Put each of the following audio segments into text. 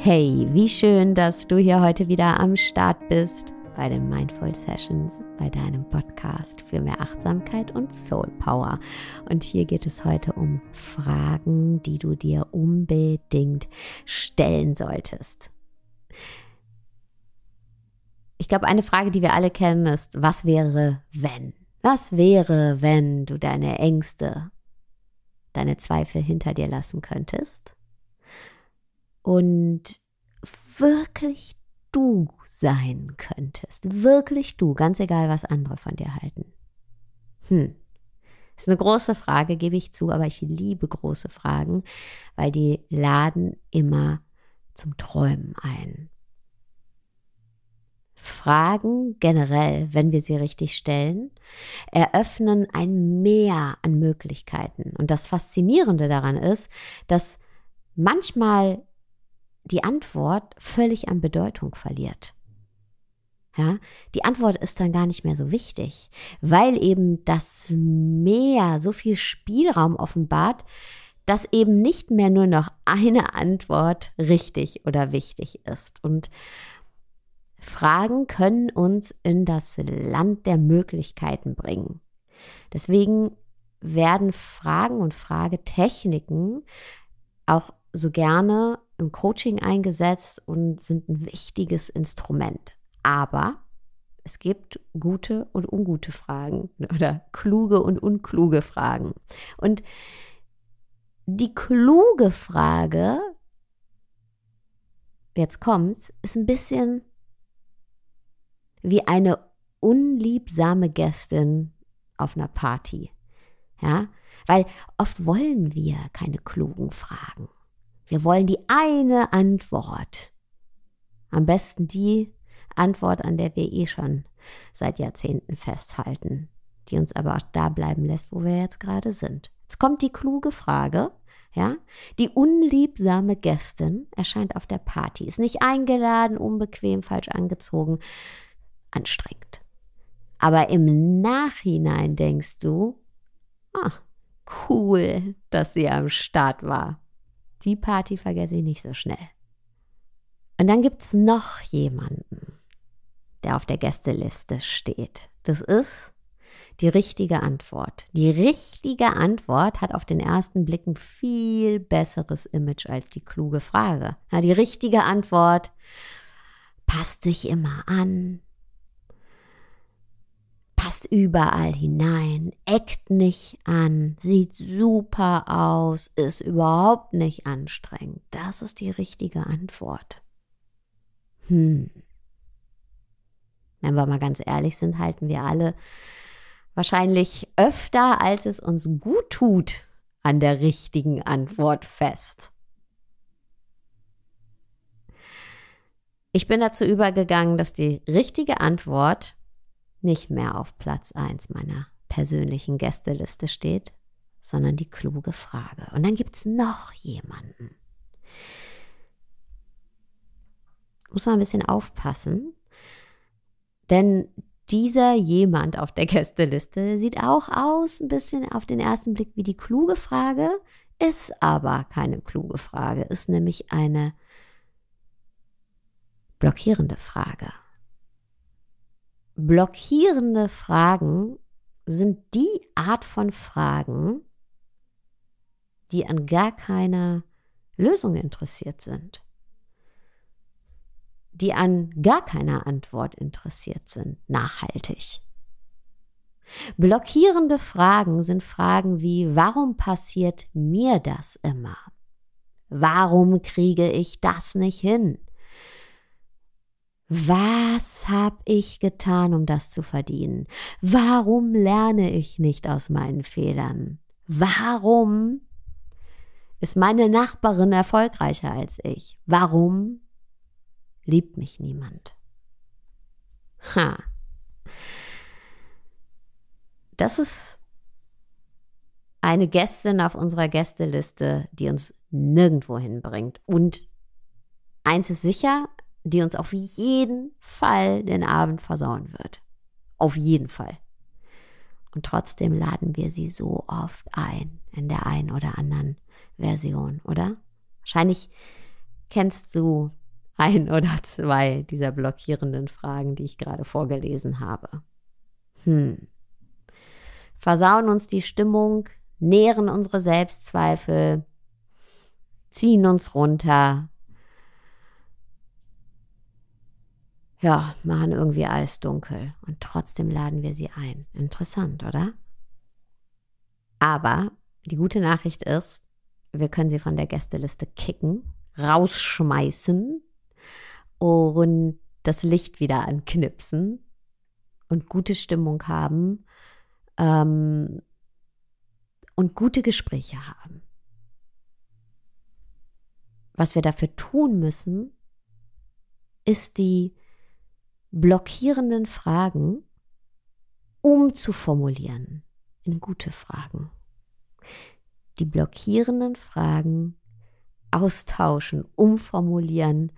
Hey, wie schön, dass du hier heute wieder am Start bist bei den Mindful Sessions, bei deinem Podcast für mehr Achtsamkeit und Soul Power. Und hier geht es heute um Fragen, die du dir unbedingt stellen solltest. Ich glaube, eine Frage, die wir alle kennen, ist, was wäre, wenn? Was wäre, wenn du deine Ängste, deine Zweifel hinter dir lassen könntest? und wirklich du sein könntest. Wirklich du, ganz egal, was andere von dir halten. Hm. Ist eine große Frage, gebe ich zu, aber ich liebe große Fragen, weil die laden immer zum Träumen ein. Fragen generell, wenn wir sie richtig stellen, eröffnen ein Meer an Möglichkeiten. Und das Faszinierende daran ist, dass manchmal die Antwort völlig an Bedeutung verliert. Ja, die Antwort ist dann gar nicht mehr so wichtig, weil eben das Meer so viel Spielraum offenbart, dass eben nicht mehr nur noch eine Antwort richtig oder wichtig ist. Und Fragen können uns in das Land der Möglichkeiten bringen. Deswegen werden Fragen und Fragetechniken auch so gerne im Coaching eingesetzt und sind ein wichtiges Instrument. Aber es gibt gute und ungute Fragen oder kluge und unkluge Fragen. Und die kluge Frage, jetzt kommt's, ist ein bisschen wie eine unliebsame Gästin auf einer Party. Ja, weil oft wollen wir keine klugen Fragen. Wir wollen die eine Antwort. Am besten die Antwort, an der wir eh schon seit Jahrzehnten festhalten, die uns aber auch da bleiben lässt, wo wir jetzt gerade sind. Jetzt kommt die kluge Frage. Ja? Die unliebsame Gästin erscheint auf der Party, ist nicht eingeladen, unbequem, falsch angezogen, anstrengend. Aber im Nachhinein denkst du, ah, cool, dass sie am Start war. Die Party vergesse ich nicht so schnell. Und dann gibt es noch jemanden, der auf der Gästeliste steht. Das ist die richtige Antwort. Die richtige Antwort hat auf den ersten Blicken viel besseres Image als die kluge Frage. Ja, die richtige Antwort passt sich immer an, passt überall hinein, eckt nicht an, sieht super aus, ist überhaupt nicht anstrengend. Das ist die richtige Antwort. Hm. Wenn wir mal ganz ehrlich sind, halten wir alle wahrscheinlich öfter, als es uns gut tut, an der richtigen Antwort fest. Ich bin dazu übergegangen, dass die richtige Antwort nicht mehr auf Platz 1 meiner persönlichen Gästeliste steht, sondern die kluge Frage. Und dann gibt es noch jemanden. Muss man ein bisschen aufpassen, denn dieser jemand auf der Gästeliste sieht auch aus, ein bisschen auf den ersten Blick wie die kluge Frage, ist aber keine kluge Frage, ist nämlich eine blockierende Frage blockierende Fragen sind die Art von Fragen, die an gar keiner Lösung interessiert sind, die an gar keiner Antwort interessiert sind, nachhaltig. Blockierende Fragen sind Fragen wie, warum passiert mir das immer? Warum kriege ich das nicht hin? Was habe ich getan, um das zu verdienen? Warum lerne ich nicht aus meinen Fehlern? Warum ist meine Nachbarin erfolgreicher als ich? Warum liebt mich niemand? Ha. Das ist eine Gästin auf unserer Gästeliste, die uns nirgendwo hinbringt. Und eins ist sicher, die uns auf jeden Fall den Abend versauen wird. Auf jeden Fall. Und trotzdem laden wir sie so oft ein, in der einen oder anderen Version, oder? Wahrscheinlich kennst du ein oder zwei dieser blockierenden Fragen, die ich gerade vorgelesen habe. Hm. Versauen uns die Stimmung, nähren unsere Selbstzweifel, ziehen uns runter, ja, machen irgendwie alles dunkel und trotzdem laden wir sie ein. Interessant, oder? Aber die gute Nachricht ist, wir können sie von der Gästeliste kicken, rausschmeißen und das Licht wieder anknipsen und gute Stimmung haben ähm, und gute Gespräche haben. Was wir dafür tun müssen, ist die blockierenden Fragen umzuformulieren in gute Fragen. Die blockierenden Fragen austauschen, umformulieren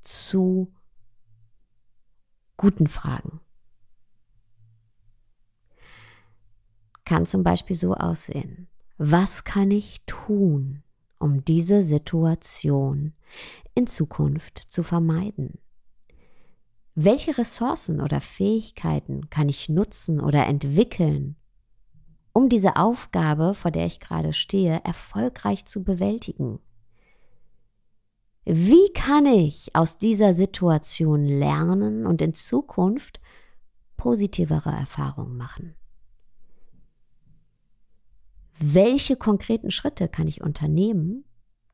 zu guten Fragen. Kann zum Beispiel so aussehen. Was kann ich tun, um diese Situation in Zukunft zu vermeiden? Welche Ressourcen oder Fähigkeiten kann ich nutzen oder entwickeln, um diese Aufgabe, vor der ich gerade stehe, erfolgreich zu bewältigen? Wie kann ich aus dieser Situation lernen und in Zukunft positivere Erfahrungen machen? Welche konkreten Schritte kann ich unternehmen,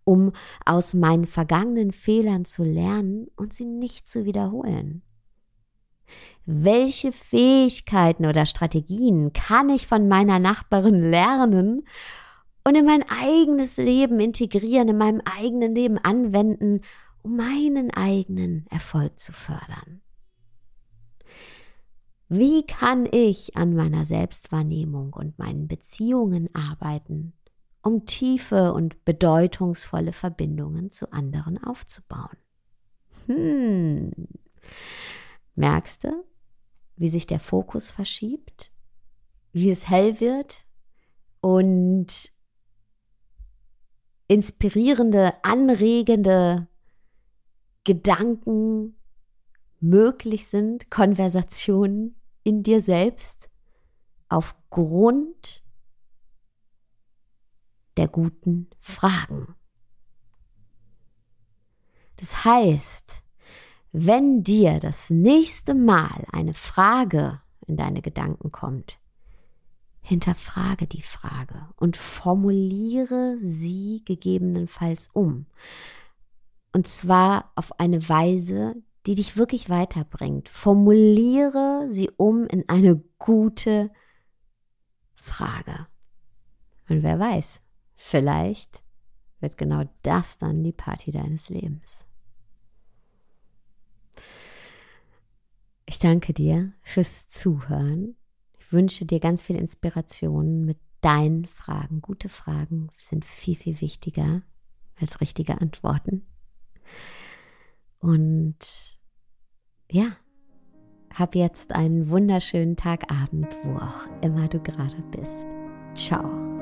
um aus meinen vergangenen Fehlern zu lernen und sie nicht zu wiederholen? welche Fähigkeiten oder Strategien kann ich von meiner Nachbarin lernen und in mein eigenes Leben integrieren, in meinem eigenen Leben anwenden, um meinen eigenen Erfolg zu fördern. Wie kann ich an meiner Selbstwahrnehmung und meinen Beziehungen arbeiten, um tiefe und bedeutungsvolle Verbindungen zu anderen aufzubauen? Hm. Merkst du, wie sich der Fokus verschiebt, wie es hell wird und inspirierende, anregende Gedanken möglich sind, Konversationen in dir selbst aufgrund der guten Fragen. Das heißt, wenn dir das nächste Mal eine Frage in deine Gedanken kommt, hinterfrage die Frage und formuliere sie gegebenenfalls um. Und zwar auf eine Weise, die dich wirklich weiterbringt. Formuliere sie um in eine gute Frage. Und wer weiß, vielleicht wird genau das dann die Party deines Lebens. Ich danke dir fürs Zuhören. Ich wünsche dir ganz viel Inspiration mit deinen Fragen. Gute Fragen sind viel, viel wichtiger als richtige Antworten. Und ja, hab jetzt einen wunderschönen Tagabend, wo auch immer du gerade bist. Ciao.